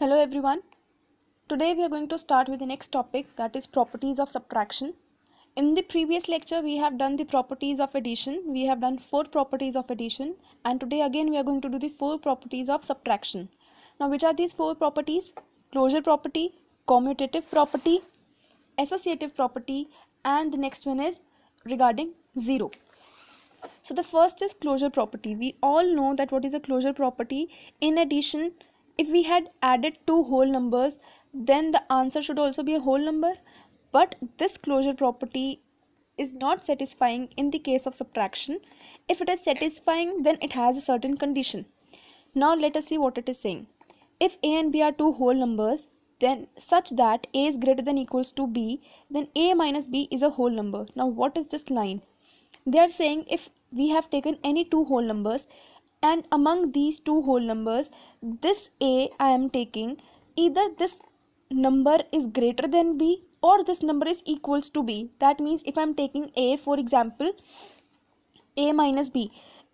Hello everyone. Today we are going to start with the next topic that is properties of subtraction. In the previous lecture we have done the properties of addition. We have done four properties of addition and today again we are going to do the four properties of subtraction. Now which are these four properties? Closure property, commutative property, associative property and the next one is regarding zero. So the first is closure property. We all know that what is a closure property. In addition if we had added two whole numbers then the answer should also be a whole number but this closure property is not satisfying in the case of subtraction if it is satisfying then it has a certain condition now let us see what it is saying if a and b are two whole numbers then such that a is greater than equals to b then a minus b is a whole number now what is this line they are saying if we have taken any two whole numbers and among these two whole numbers this a I am taking either this number is greater than b or this number is equals to b that means if I am taking a for example a minus b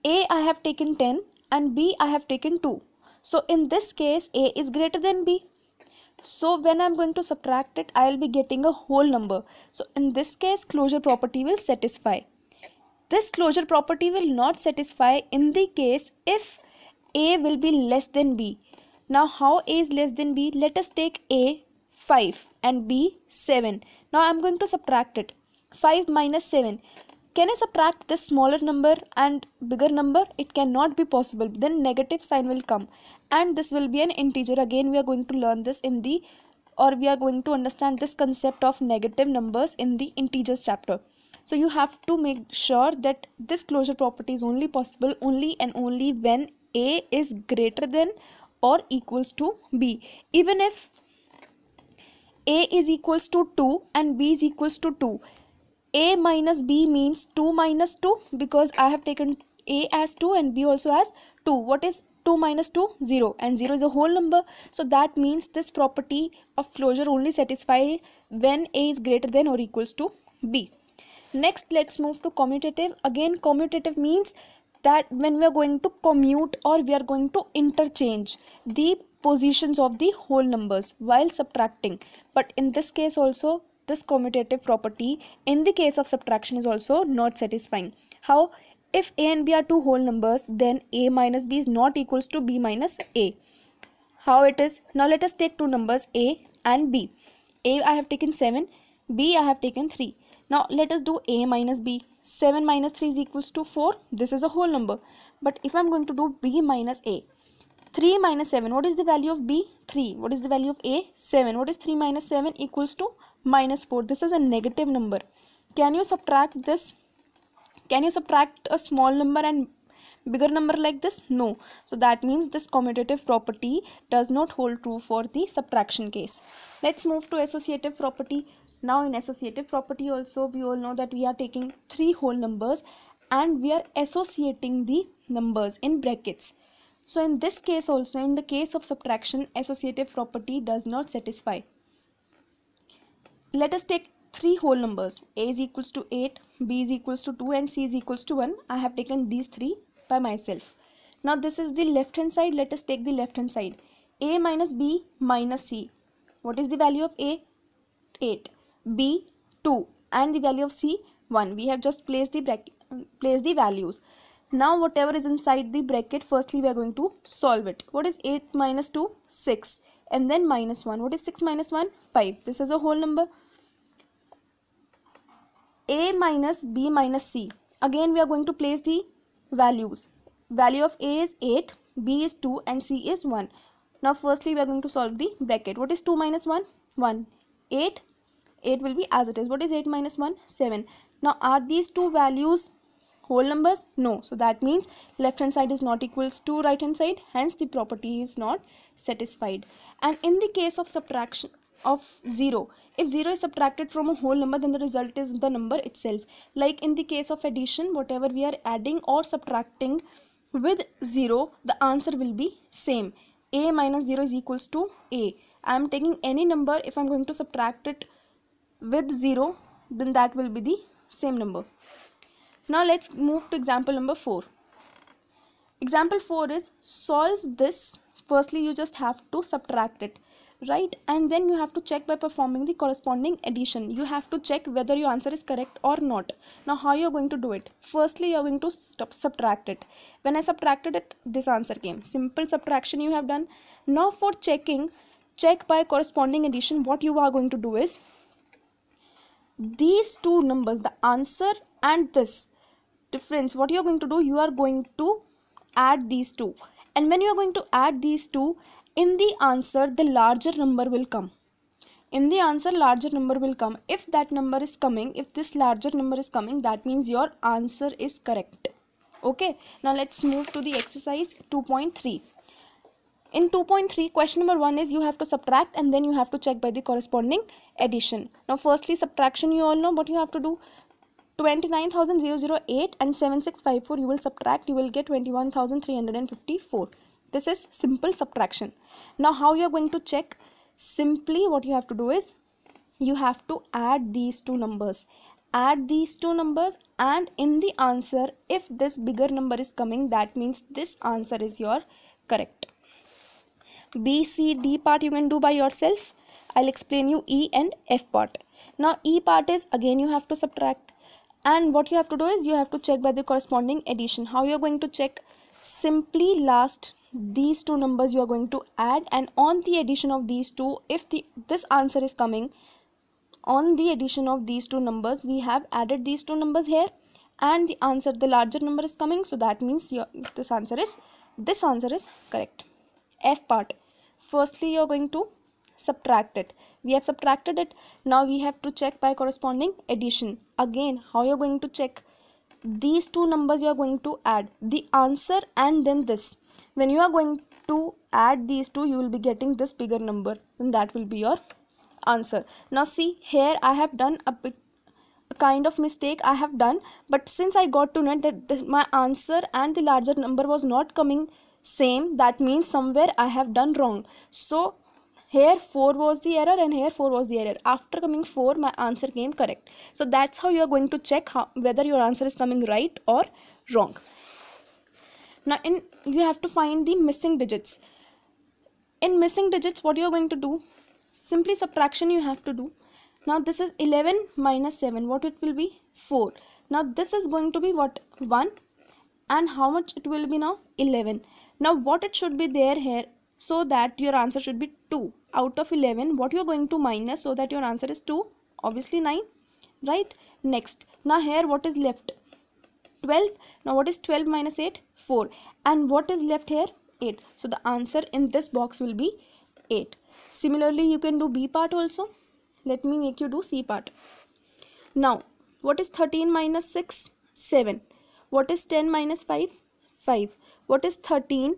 a I have taken 10 and b I have taken 2 so in this case a is greater than b so when I'm going to subtract it I'll be getting a whole number so in this case closure property will satisfy this closure property will not satisfy in the case if A will be less than B. Now how A is less than B? Let us take A 5 and B 7. Now I am going to subtract it. 5 minus 7 can I subtract this smaller number and bigger number? It cannot be possible. Then negative sign will come and this will be an integer. Again, we are going to learn this in the or we are going to understand this concept of negative numbers in the integers chapter so you have to make sure that this closure property is only possible only and only when a is greater than or equals to b even if a is equals to 2 and b is equals to 2 a minus b means 2 minus 2 because i have taken a as 2 and b also as 2 what is 2 minus 2 0 and 0 is a whole number so that means this property of closure only satisfy when a is greater than or equals to b next let's move to commutative again commutative means that when we are going to commute or we are going to interchange the positions of the whole numbers while subtracting but in this case also this commutative property in the case of subtraction is also not satisfying how if a and b are two whole numbers then a minus b is not equals to b minus a how it is now let us take two numbers a and b a i have taken 7 b i have taken 3 now let us do a minus b. 7 minus 3 is equals to 4. This is a whole number. But if I am going to do b minus a. 3 minus 7. What is the value of b? 3. What is the value of a? 7. What is 3 minus 7 equals to minus 4. This is a negative number. Can you subtract this? Can you subtract a small number and bigger number like this? No. So that means this commutative property does not hold true for the subtraction case. Let's move to associative property. Now in associative property also we all know that we are taking three whole numbers and we are associating the numbers in brackets. So in this case also in the case of subtraction associative property does not satisfy. Let us take three whole numbers a is equals to 8, b is equals to 2 and c is equals to 1. I have taken these three by myself. Now this is the left hand side. Let us take the left hand side. a minus b minus c. What is the value of a? 8 b 2 and the value of c 1 we have just placed the bracket place the values now whatever is inside the bracket firstly we are going to solve it what is 8 minus 2 6 and then minus 1 what is 6 minus 1 5 this is a whole number a minus b minus c again we are going to place the values value of a is 8 b is 2 and c is 1 now firstly we are going to solve the bracket what is 2 minus 1 1 8 8 will be as it is. What is 8 minus 1? 7. Now are these two values whole numbers? No. So that means left hand side is not equals to right hand side. Hence the property is not satisfied. And in the case of subtraction of 0, if 0 is subtracted from a whole number then the result is the number itself. Like in the case of addition whatever we are adding or subtracting with 0 the answer will be same a minus 0 is equals to a i am taking any number if i'm going to subtract it with 0 then that will be the same number. Now let's move to example number 4. Example 4 is solve this. Firstly, you just have to subtract it, right? And then you have to check by performing the corresponding addition. You have to check whether your answer is correct or not. Now, how you're going to do it? Firstly, you're going to subtract it. When I subtracted it, this answer came. Simple subtraction you have done. Now, for checking, check by corresponding addition, what you are going to do is these two numbers the answer and this difference what you are going to do you are going to add these two and when you are going to add these two in the answer the larger number will come in the answer larger number will come if that number is coming if this larger number is coming that means your answer is correct okay now let's move to the exercise 2.3 in 2.3 question number 1 is you have to subtract and then you have to check by the corresponding addition. Now firstly subtraction you all know what you have to do 29,008 and 7654 you will subtract you will get 21,354. This is simple subtraction. Now how you are going to check simply what you have to do is you have to add these two numbers add these two numbers and in the answer if this bigger number is coming that means this answer is your correct B, C, D part you can do by yourself. I'll explain you E and F part. Now E part is again you have to subtract and what you have to do is you have to check by the corresponding addition. How you are going to check? Simply last these two numbers you are going to add and on the addition of these two if the this answer is coming on the addition of these two numbers we have added these two numbers here and the answer the larger number is coming so that means your this answer is this answer is correct f part firstly you're going to subtract it we have subtracted it now we have to check by corresponding addition again how you're going to check these two numbers you are going to add the answer and then this when you are going to add these two you will be getting this bigger number and that will be your answer now see here i have done a bit a kind of mistake i have done but since i got to know that the, my answer and the larger number was not coming same that means somewhere I have done wrong so here 4 was the error and here 4 was the error after coming 4 my answer came correct so that's how you are going to check how, whether your answer is coming right or wrong now in you have to find the missing digits in missing digits what you are going to do simply subtraction you have to do now this is 11 minus 7 what it will be 4 now this is going to be what 1 and how much it will be now 11 now what it should be there here so that your answer should be 2 out of 11 what you are going to minus so that your answer is 2 obviously 9 right next now here what is left 12 now what is 12 minus 8 4 and what is left here 8 so the answer in this box will be 8 similarly you can do b part also let me make you do c part now what is 13 minus 6 7 what is 10 minus 5 5 what is 13?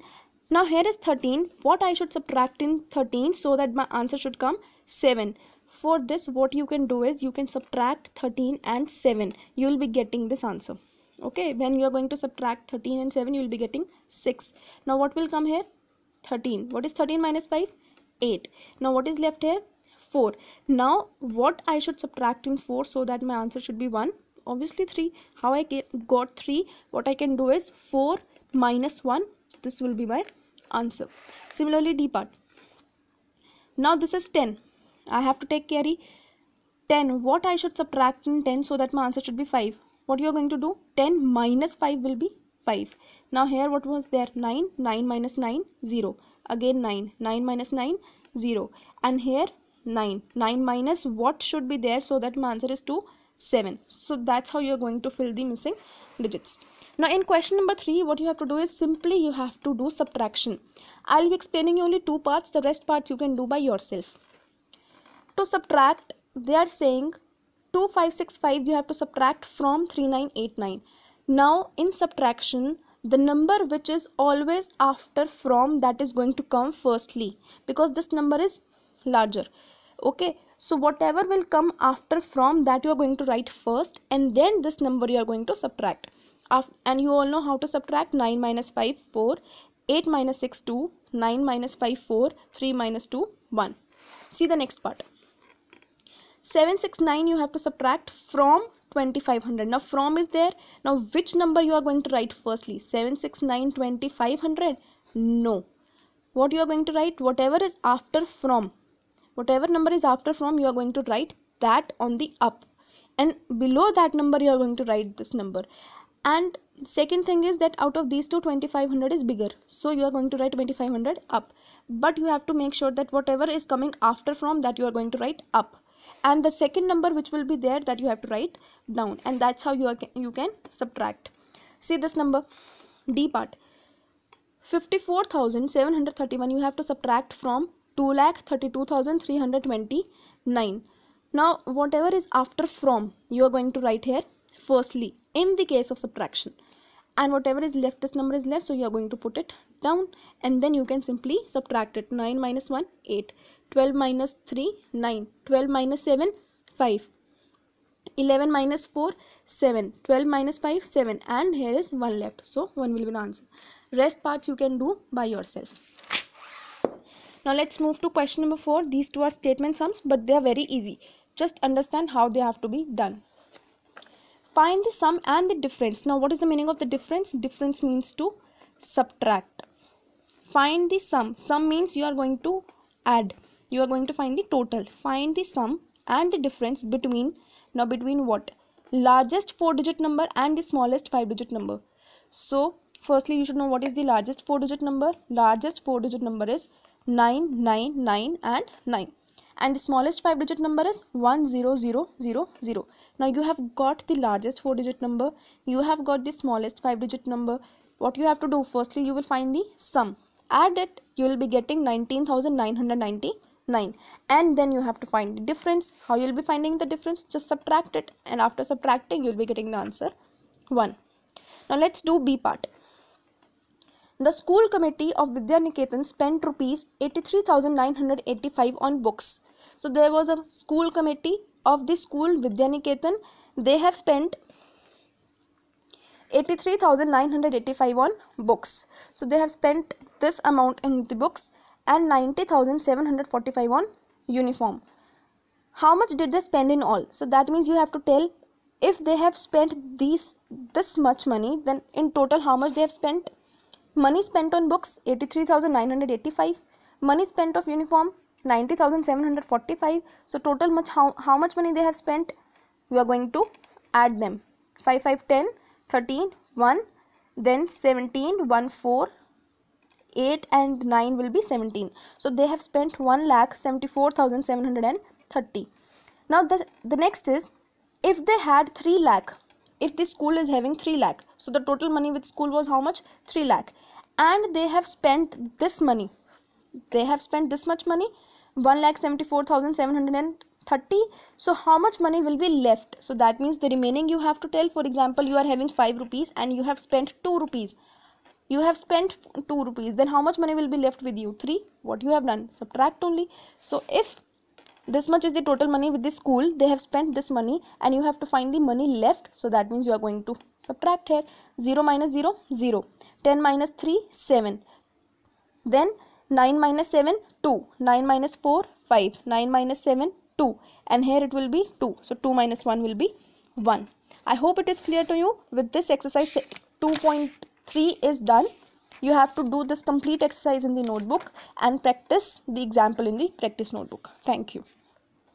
Now here is 13. What I should subtract in 13 so that my answer should come 7. For this what you can do is you can subtract 13 and 7. You will be getting this answer. Okay, when you are going to subtract 13 and 7 you will be getting 6. Now what will come here? 13. What is 13 minus 5? 8. Now what is left here? 4. Now what I should subtract in 4 so that my answer should be 1? Obviously 3. How I get, got 3? What I can do is 4 minus 1 this will be my answer similarly d part now this is 10 i have to take carry 10 what i should subtract in 10 so that my answer should be 5 what you are going to do 10 minus 5 will be 5 now here what was there 9 9 minus 9 0 again 9 9 minus 9 0 and here 9 9 minus what should be there so that my answer is 2 7 so that's how you're going to fill the missing digits now in question number 3 what you have to do is simply you have to do subtraction. I will be explaining you only two parts the rest parts you can do by yourself. To subtract they are saying 2565 you have to subtract from 3989. Now in subtraction the number which is always after from that is going to come firstly because this number is larger okay so whatever will come after from that you are going to write first and then this number you are going to subtract and you all know how to subtract 9 minus 5 4 8 minus 6 2 9 minus 5 4 3 minus 2 1 see the next part 769 you have to subtract from 2500 now from is there now which number you are going to write firstly 769 2500 no what you are going to write whatever is after from whatever number is after from you are going to write that on the up and below that number you are going to write this number and second thing is that out of these two 2500 is bigger so you are going to write 2500 up but you have to make sure that whatever is coming after from that you are going to write up and the second number which will be there that you have to write down and that's how you are you can subtract see this number d part 54731 you have to subtract from 2,32,329 now whatever is after from you are going to write here firstly in the case of subtraction and whatever is left this number is left so you are going to put it down and then you can simply subtract it 9 minus 1 8 12 minus 3 9 12 minus 7 5 11 minus 4 7 12 minus 5 7 and here is 1 left so 1 will be the answer rest parts you can do by yourself now let's move to question number 4 these two are statement sums but they are very easy just understand how they have to be done find the sum and the difference now what is the meaning of the difference difference means to subtract find the sum sum means you are going to add you are going to find the total find the sum and the difference between now between what largest four digit number and the smallest five digit number so firstly you should know what is the largest four digit number largest four digit number is 999 9, 9 and 9 and the smallest five digit number is 10000 now you have got the largest four digit number you have got the smallest five digit number what you have to do firstly you will find the sum add it you will be getting 19999 and then you have to find the difference how you'll be finding the difference just subtract it and after subtracting you'll be getting the answer 1 now let's do b part the school committee of Vidya Niketan spent rupees 83985 on books so there was a school committee of this school Vidyaniketan they have spent 83985 on books so they have spent this amount in the books and 90745 on uniform how much did they spend in all so that means you have to tell if they have spent these this much money then in total how much they have spent money spent on books 83985 money spent of uniform 90,745 so total much how, how much money they have spent we are going to add them 5 5 10 13 1 then 17 1 4 8 and 9 will be 17 so they have spent 1 lakh 74,730 now the, the next is if they had 3 lakh if this school is having 3 lakh so the total money with school was how much 3 lakh and they have spent this money they have spent this much money one lakh seventy four thousand seven hundred and thirty. So how much money will be left? So that means the remaining you have to tell. For example, you are having five rupees and you have spent two rupees. You have spent two rupees. Then how much money will be left with you? Three. What you have done? Subtract only. So if this much is the total money with the school they have spent this money and you have to find the money left so that means you are going to subtract here 0 minus 0 0 10 minus 3 7 then 9 minus 7 2. 9 minus 4, 5. 9 minus 7, 2. And here it will be 2. So 2 minus 1 will be 1. I hope it is clear to you. With this exercise 2.3 is done. You have to do this complete exercise in the notebook and practice the example in the practice notebook. Thank you.